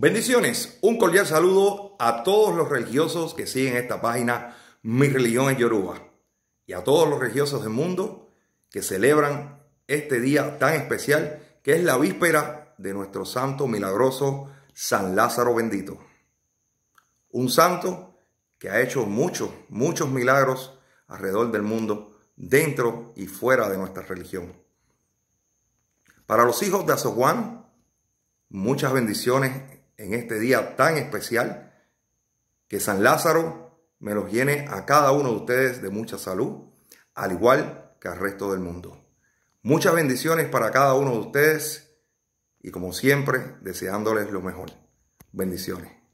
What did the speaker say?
Bendiciones, un cordial saludo a todos los religiosos que siguen esta página Mi religión en Yoruba y a todos los religiosos del mundo que celebran este día tan especial que es la víspera de nuestro santo milagroso San Lázaro bendito. Un santo que ha hecho muchos, muchos milagros alrededor del mundo, dentro y fuera de nuestra religión. Para los hijos de Aso Juan, muchas bendiciones en este día tan especial. Que San Lázaro me los llene a cada uno de ustedes de mucha salud, al igual que al resto del mundo. Muchas bendiciones para cada uno de ustedes y como siempre deseándoles lo mejor. Bendiciones.